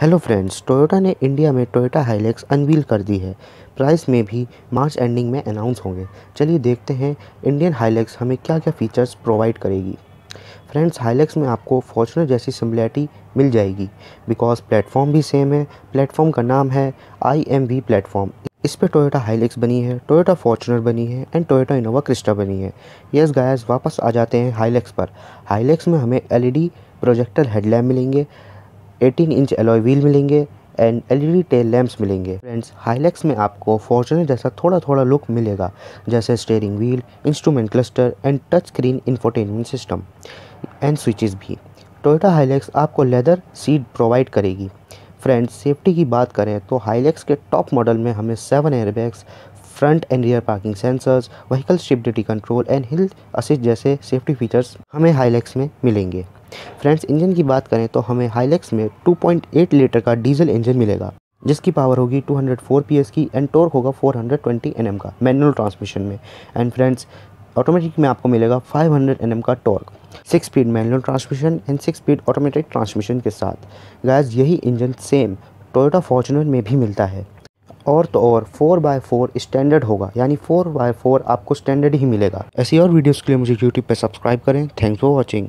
hello friends Toyota ने India में Toyota Hilux unveil कर दी है प्राइस में भी मार्च एंडिंग में अनाउंस होंगे चलिए देखते हैं इंडियन हाइलेक्स हमें क्या क्या फ़ीचर्स प्रोवाइड करेगी फ्रेंड्स हाइलेक्स में आपको फॉर्चुनर जैसी सिमिलैरिटी मिल जाएगी बिकॉज प्लेटफॉर्म भी सेम है प्लेटफॉर्म का नाम है आई एम वी प्लेटफॉर्म इस पर टोयोटा हाइलेक्स बनी है टोयोटा फॉर्चुनर बनी है एंड टोयोटा इनोवा क्रिस्टा बनी है यस गायस वापस आ जाते हैं हाईलेक्स पर हाईलेक्स में हमें एलईडी प्रोजेक्टर हेडलैम्प मिलेंगे एटीन इंच एलोई व्हील मिलेंगे एंड एलईडी टेल लैंप्स मिलेंगे फ्रेंड्स हाईलैक्स में आपको फॉर्चुनर जैसा थोड़ा थोड़ा लुक मिलेगा जैसे steering wheel instrument cluster and touch screen infotainment system and switches भी टोयोटा हाईलैक्स आपको लेदर सीट प्रोवाइड करेगी फ्रेंड्स सेफ्टी की बात करें तो हाईलैक्स के टॉप मॉडल में हमें seven airbags front and rear parking sensors vehicle stability control and hill assist जैसे सेफ्टी फीचर्स हमें हाईलैक्स में मिलेंगे फ्रेंड्स इंजन की बात करें तो हमें हाईलेक्स में 2.8 लीटर का डीजल इंजन मिलेगा जिसकी पावर होगी 204 पीएस की एंड टॉर्क होगा 420 एनएम का मैनुअल ट्रांसमिशन में एंड फ्रेंड्स ऑटोमेटिक में आपको मिलेगा 500 एनएम का torque six speed manual transmission and six speed automatic transmission के साथ गैस यही इंजन सेम टोयोटा फॉर्चुनर में भी मिलता है और तो और फोर बाय फोर स्टैंडर्ड होगा यानी फोर बाय फोर आपको स्टैंडर्ड ही मिलेगा ऐसी और वीडियोस के लिए मुझे यूट्यूब पर सब्सक्राइब करें थैंक्स फॉर वॉचिंग